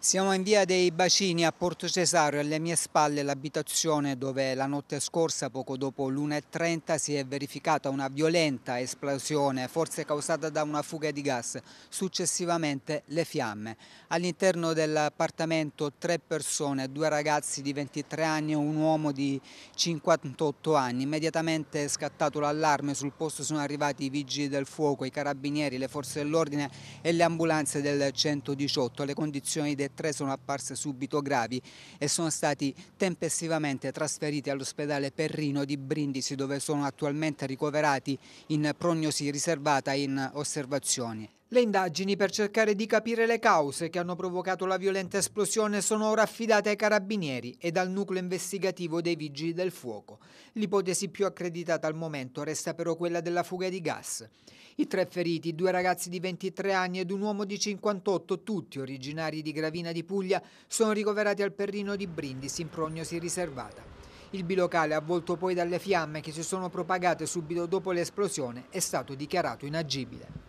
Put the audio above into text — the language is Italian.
Siamo in via dei Bacini a Porto Cesario, alle mie spalle l'abitazione dove la notte scorsa, poco dopo l'1.30, si è verificata una violenta esplosione, forse causata da una fuga di gas, successivamente le fiamme. All'interno dell'appartamento tre persone, due ragazzi di 23 anni e un uomo di 58 anni. Immediatamente è scattato l'allarme, sul posto sono arrivati i vigili del fuoco, i carabinieri, le forze dell'ordine e le ambulanze del 118. Le condizioni del tre sono apparse subito gravi e sono stati tempestivamente trasferiti all'ospedale Perrino di Brindisi dove sono attualmente ricoverati in prognosi riservata in osservazioni. Le indagini per cercare di capire le cause che hanno provocato la violenta esplosione sono ora affidate ai carabinieri e dal nucleo investigativo dei vigili del fuoco. L'ipotesi più accreditata al momento resta però quella della fuga di gas. I tre feriti, due ragazzi di 23 anni ed un uomo di 58, tutti originari di Gravina di Puglia, sono ricoverati al Perrino di Brindisi in prognosi riservata. Il bilocale, avvolto poi dalle fiamme che si sono propagate subito dopo l'esplosione, è stato dichiarato inagibile.